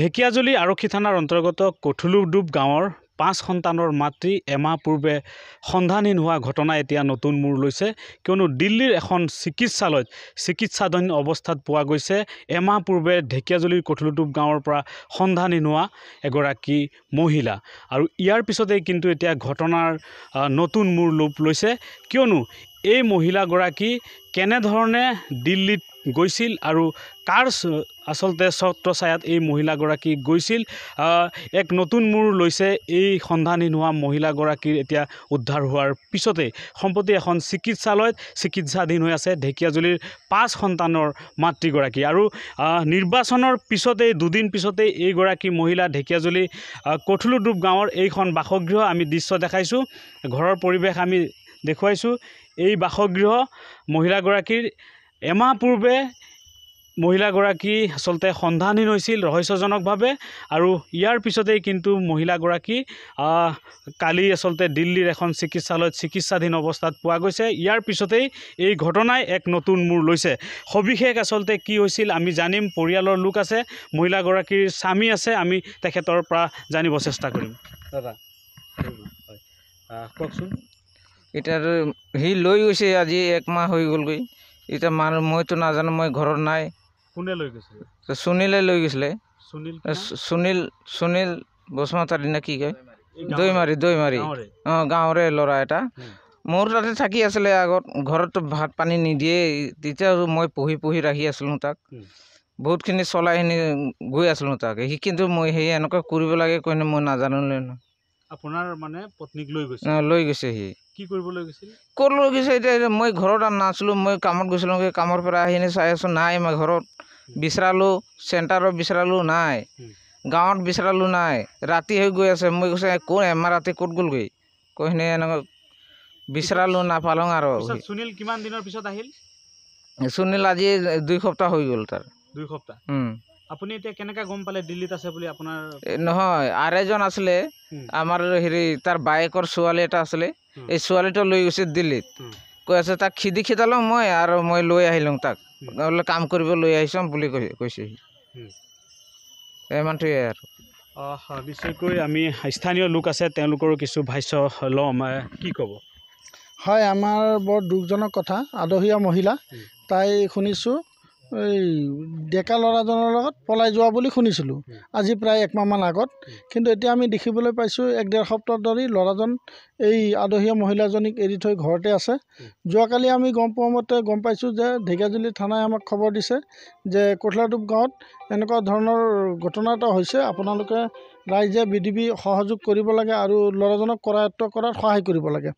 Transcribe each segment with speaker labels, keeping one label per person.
Speaker 1: ঢেকিয়াজুলি আৰক্ষী থানাৰ অন্তৰ্গত কঠুলুডুব গাঁৱৰ পাঁচ সন্তানৰ মাতৃ এমাহ পূৰ্বে সন্ধানহীন হোৱা ঘটনা এতিয়া নতুন মূৰ লৈছে কিয়নো দিল্লীৰ এখন চিকিৎসালয়ত চিকিৎসাধীন অৱস্থাত পোৱা গৈছে এমাহ পূৰ্বে ঢেকিয়াজুলিৰ কঠুলুডুব গাঁৱৰ পৰা সন্ধানহীন হোৱা এগৰাকী মহিলা আৰু ইয়াৰ পিছতেই কিন্তু এতিয়া ঘটনাৰ নতুন মূৰ লোপ লৈছে কিয়নো এই মহিলাগৰাকী কেনেধৰণে দিল্লীত গৈছিল আৰু কাৰ আচলতে ছত্ৰছায়াত এই মহিলাগৰাকী গৈছিল এক নতুন মূৰ লৈছে এই সন্ধানহীন হোৱা মহিলাগৰাকীৰ এতিয়া উদ্ধাৰ হোৱাৰ পিছতে সম্প্ৰতি এখন চিকিৎসালয়ত চিকিৎসাধীন হৈ আছে ঢেকীয়াজুলিৰ পাঁচ সন্তানৰ মাতৃগৰাকী আৰু নিৰ্বাচনৰ পিছতেই দুদিন পিছতেই এইগৰাকী মহিলা ঢেকীয়াজুলি কঠুলুডুব গাঁৱৰ এইখন বাসগৃহ আমি দৃশ্য দেখাইছোঁ ঘৰৰ পৰিৱেশ আমি দেখুৱাইছোঁ এই বাসগৃহ মহিলাগৰাকীৰ এমাহ পূৰ্বে মহিলাগৰাকী আচলতে সন্ধানহীন হৈছিল ৰহস্যজনকভাৱে আৰু ইয়াৰ পিছতেই কিন্তু মহিলাগৰাকী কালি আচলতে দিল্লীৰ এখন চিকিৎসালয়ত চিকিৎসাধীন অৱস্থাত পোৱা গৈছে ইয়াৰ পিছতেই এই ঘটনাই এক নতুন মূৰ লৈছে সবিশেষ আচলতে কি হৈছিল আমি জানিম পৰিয়ালৰ লোক আছে মহিলাগৰাকীৰ স্বামী আছে আমি তেখেতৰ পৰা জানিব চেষ্টা কৰিম দাদা হয় কওকচোন
Speaker 2: এতিয়াতো সি লৈ গৈছে আজি একমাহ হৈ গ'লগৈ এতিয়া মানুহ মইতো নাজানো মই ঘৰত নাই
Speaker 1: কোনে লৈ গৈছিলে
Speaker 2: সুনীলে লৈ গৈছিলে সুনীল সুনীল সুনীল বসুমতাৰী নে কি কয় দৈমাৰী দৈমাৰী অঁ গাঁৱৰে ল'ৰা এটা মোৰ তাতে থাকি আছিলে আগত ঘৰত ভাত পানী নিদিয়ে তেতিয়া মই পঢ়ি পঢ়ি ৰাখি আছিলোঁ তাক বহুতখিনি চলাই খিনি গৈ আছিলোঁ তাক সি কিন্তু মই সেই এনেকুৱা কৰিব লাগে কৈ মই নাজানো নহয়
Speaker 1: আপোনাৰ মানে পত্নীক
Speaker 2: লৈ গৈছে অঁ লৈ গৈছে সি কি কৰিবলৈ গৈছিল মই ঘৰত নাছিলোঁ মই কামত গৈছিলোঁ কামৰ পৰা আহিনে চাই আছোঁ নাই মই ঘৰত বিচাৰালোঁ চেণ্টাৰত বিচাৰালোঁ নাই গাঁৱত বিচাৰালোঁ নাই ৰাতি হৈ গৈ আছে মই কৈছোঁ কোন এমাহ ৰাতি ক'ত গ'লগৈ কৈনে এনেকৈ বিচাৰালোঁ নাপালোঁ আৰু
Speaker 1: সুনীল কিমান দিনৰ পিছত আহিল
Speaker 2: সুনীল আজি দুই সপ্তাহ হৈ গ'ল তাৰ
Speaker 1: দুই সপ্তাহ আপুনি এতিয়া কেনেকৈ গম পালে দিল্লীত আছে বুলি আপোনাৰ
Speaker 2: নহয় আৰে এজন আছিলে আমাৰ হেৰি তাৰ বায়েকৰ ছোৱালী এটা আছিলে এই ছোৱালীটো লৈ গৈছে দিল্লীত কৈ আছে তাক খিদি খেদালোঁ মই আৰু মই লৈ আহিলোঁ তাক বোলে কাম কৰিব লৈ আহিছোঁ বুলি কৈ কৈছে ইমানটোৱে আৰু
Speaker 1: নিশ্চয়কৈ আমি
Speaker 2: স্থানীয় লোক আছে তেওঁলোকৰো কিছু ভাষ্য
Speaker 1: ল'ম কি ক'ব
Speaker 3: হয় আমাৰ বৰ দুখজনক কথা আদহীয়া মহিলা তাই শুনিছোঁ এই ডেকা ল'ৰাজনৰ লগত পলাই যোৱা বুলি শুনিছিলোঁ আজি প্ৰায় একমাহমান আগত কিন্তু এতিয়া আমি দেখিবলৈ পাইছোঁ এক ডেৰ সপ্তাহ ধৰি ল'ৰাজন এই আদহীয়া মহিলাজনীক এৰি থৈ ঘৰতে আছে যোৱাকালি আমি গম পোৱা মতে গম পাইছোঁ যে ঢেকিয়াজুলি থানাই আমাক খবৰ দিছে যে কোঠলাটোপ গাঁৱত এনেকুৱা ধৰণৰ ঘটনা এটা হৈছে আপোনালোকে ৰাইজে বি ডি বি সহযোগ কৰিব লাগে আৰু ল'ৰাজনক কৰায়ত্ব কৰাত সহায় কৰিব লাগে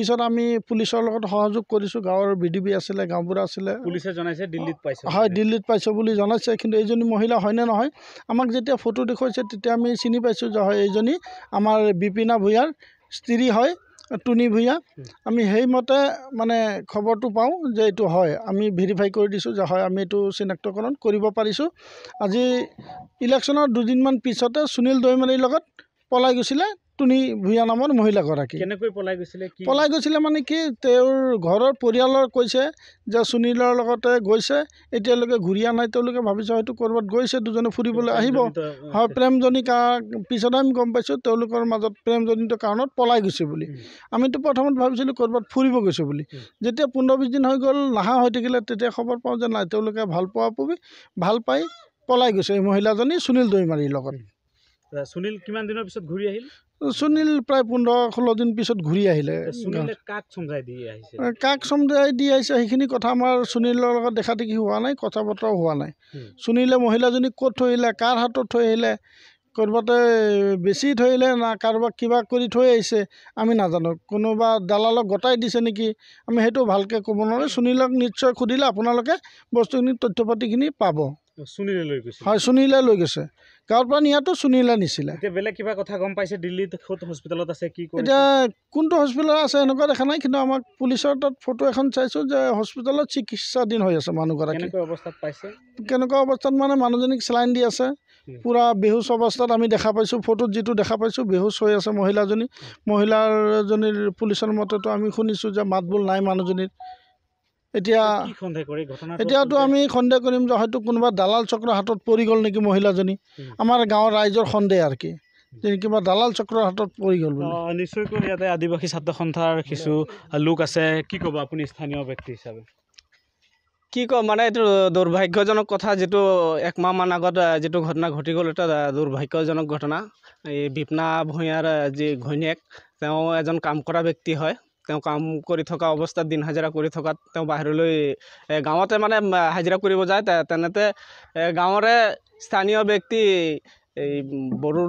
Speaker 3: পিছত আমি পুলিচৰ লগত সহযোগ কৰিছোঁ গাঁৱৰ বি ডি বি আছিলে গাঁওবুঢ়া আছিলে পুলিচে
Speaker 1: জনাইছে দিল্লীত পাইছে হয়
Speaker 3: দিল্লীত পাইছে বুলি জনাইছে কিন্তু এইজনী মহিলা হয়নে নহয় আমাক যেতিয়া ফটো দেখুৱাইছে তেতিয়া আমি চিনি পাইছোঁ যে হয় এইজনী আমাৰ বিপিনা ভূঞাৰ স্ত্ৰী হয় টুনি ভূঞা আমি সেইমতে মানে খবৰটো পাওঁ যে এইটো হয় আমি ভেৰিফাই কৰি দিছোঁ যে হয় আমি এইটো চিনাক্তকৰণ কৰিব পাৰিছোঁ আজি ইলেকশ্যনৰ দুদিনমান পিছতে সুনীল দৈমাৰীৰ লগত পলাই গৈছিলে টুনি ভূঞা নামৰ মহিলাগৰাকী
Speaker 1: কেনেকৈ পলাই গৈছিলে পলাই
Speaker 3: গৈছিলে মানে কি তেওঁৰ ঘৰৰ পৰিয়ালৰ কৈছে যে সুনীলৰ লগতে গৈছে এতিয়ালৈকে ঘূৰি অনা নাই তেওঁলোকে ভাবিছে হয়তো ক'ৰবাত গৈছে দুজনে ফুৰিবলৈ আহিব হয় প্ৰেমজনী পিছতহে আমি গম পাইছোঁ তেওঁলোকৰ মাজত প্ৰেমজনীটো কাৰণত পলাই গৈছে বুলি আমিতো প্ৰথমত ভাবিছিলোঁ ক'ৰবাত ফুৰিব গৈছে বুলি যেতিয়া পোন্ধৰ বিছ দিন হৈ গ'ল নাহা হৈ থাকিলে তেতিয়া খবৰ পাওঁ যে নাই তেওঁলোকে ভাল পোৱা পুবি ভাল পাই পলাই গৈছে এই মহিলাজনী সুনীল দৈমাৰীৰ লগত
Speaker 1: সুনীল কিমান দিনৰ পিছত ঘূৰি আহিল
Speaker 3: সুনীল প্ৰায় পোন্ধৰ ষোল্ল দিন পিছত ঘূৰি আহিলে কাক চমজাই দি আহিছে সেইখিনি কথা আমাৰ সুনীলৰ লগত দেখা দেখি হোৱা নাই কথা বতৰাও হোৱা নাই সুনীলে মহিলাজনীক ক'ত থৈ আহিলে কাৰ হাতত থৈ আহিলে ক'ৰবাতে বেছি থৈ আহিলে না কাৰোবাক কিবা কৰি থৈ আহিছে আমি নাজানো কোনোবা দালালক গতাই দিছে নেকি আমি সেইটো ভালকৈ ক'ব নোৱাৰোঁ সুনীলক নিশ্চয় সুধিলে আপোনালোকে বস্তুখিনি তথ্য পাতিখিনি পাব হয় সুনীলে লৈ গৈছে গাঁৱৰ পৰা নিয়াতো সুনীলে নিছিলে
Speaker 1: এতিয়া বেলেগ কিবা কথা গম পাইছে দিল্লীত ক'ত হস্পিটেলত আছে কি এতিয়া
Speaker 3: কোনটো হস্পিটেলত আছে এনেকুৱা দেখা নাই কিন্তু আমাক পুলিচৰ তাত ফটো এখন চাইছোঁ যে হস্পিটেলত চিকিৎসাধীন হৈ আছে মানুহগৰাকী কেনেকুৱা অৱস্থাত পাইছে কেনেকুৱা অৱস্থাত মানে মানুহজনীক চেলাইন দি আছে পুৰা বেহুচ অৱস্থাত আমি দেখা পাইছোঁ ফটোত যিটো দেখা পাইছোঁ বেহুচ হৈ আছে মহিলাজনী মহিলাজনীৰ পুলিচৰ মতেতো আমি শুনিছোঁ যে মাত বোল নাই মানুহজনীৰ এতিয়া এতিয়াতো আমি সন্দেহ কৰিম যে হয়তো কোনোবা দালাল চক্ৰৰ হাতত পৰি গ'ল নেকি মহিলাজনী আমাৰ গাঁৱৰ ৰাইজৰ সন্দেহ আৰু কি কিবা দালাল চক্ৰৰ হাতত পৰি গ'ল
Speaker 1: নিশ্চয়কৈ ইয়াতে আদিবাসী ছাত্ৰ সন্থাৰ কিছু লোক আছে কি ক'ব আপুনি স্থানীয় ব্যক্তি হিচাপে
Speaker 2: কি কওঁ মানে এইটো দুৰ্ভাগ্যজনক কথা যিটো একমাহমান আগত যিটো ঘটনা ঘটি গ'ল এটা দুৰ্ভাগ্যজনক ঘটনা এই বিপনা ভূঞাৰ যি ঘৈণীয়েক তেওঁ এজন কাম কৰা ব্যক্তি হয় তেওঁ কাম কৰি থকা অৱস্থাত দিন হাজিৰা কৰি থকাত তেওঁ বাহিৰলৈ গাঁৱতে মানে হাজিৰা কৰিব যায় তেনেতে গাঁৱৰে স্থানীয় ব্যক্তি এই বড়ো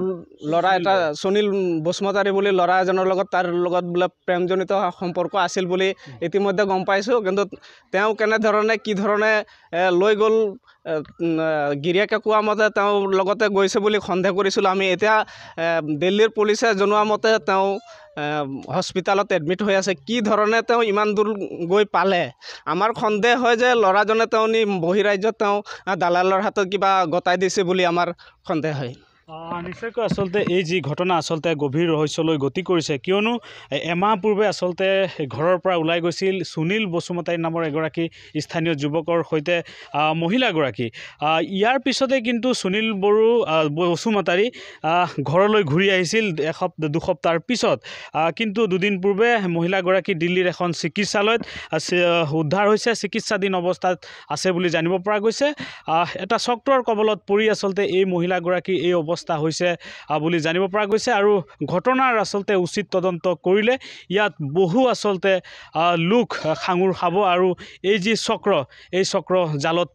Speaker 2: ল'ৰা এটা সুনীল বসুমতাৰী বুলি ল'ৰা এজনৰ লগত তাৰ লগত বোলে প্ৰেমজনিত সম্পৰ্ক আছিল বুলি ইতিমধ্যে গম পাইছোঁ কিন্তু তেওঁ কেনেধৰণে কি ধৰণে লৈ গ'ল গিৰিয়েকে কোৱা মতে তেওঁৰ লগতে গৈছে বুলি সন্দেহ কৰিছিলোঁ আমি এতিয়া দিল্লীৰ পুলিচে জনোৱা মতে তেওঁ হস্পিটেলত এডমিট হৈ আছে কি ধৰণে তেওঁ ইমান দূৰ গৈ পালে আমাৰ সন্দেহ হয় যে ল'ৰাজনে তেওঁ নি বহিৰাজ্যত তেওঁ দালালৰ হাতত কিবা গতাই দিছে বুলি আমাৰ সন্দেহ হয়
Speaker 1: নিশ্চয়কৈ আচলতে এই যি ঘটনা আচলতে গভীৰ ৰহস্যলৈ গতি কৰিছে কিয়নো এমাহ পূৰ্বে আচলতে ঘৰৰ পৰা ওলাই গৈছিল সুনীল বসুমতাৰী নামৰ এগৰাকী স্থানীয় যুৱকৰ সৈতে মহিলাগৰাকী ইয়াৰ পিছতে কিন্তু সুনীল বড়ো বসুমতাৰী ঘৰলৈ ঘূৰি আহিছিল এসপ্তাহ দুসপ্তাহৰ পিছত কিন্তু দুদিন পূৰ্বে মহিলাগৰাকী দিল্লীৰ এখন চিকিৎসালয়ত উদ্ধাৰ হৈছে চিকিৎসাধীন অৱস্থাত আছে বুলি জানিব পৰা গৈছে এটা চক্ৰৰ কবলত পৰি আচলতে এই মহিলাগৰাকী এই অৱস্থা অৱস্থা হৈছে বুলি জানিব পৰা গৈছে আৰু ঘটনাৰ আচলতে উচিত তদন্ত কৰিলে ইয়াত বহু আচলতে লোক সাঙুৰ খাব আৰু এই যি চক্ৰ এই চক্ৰ জালত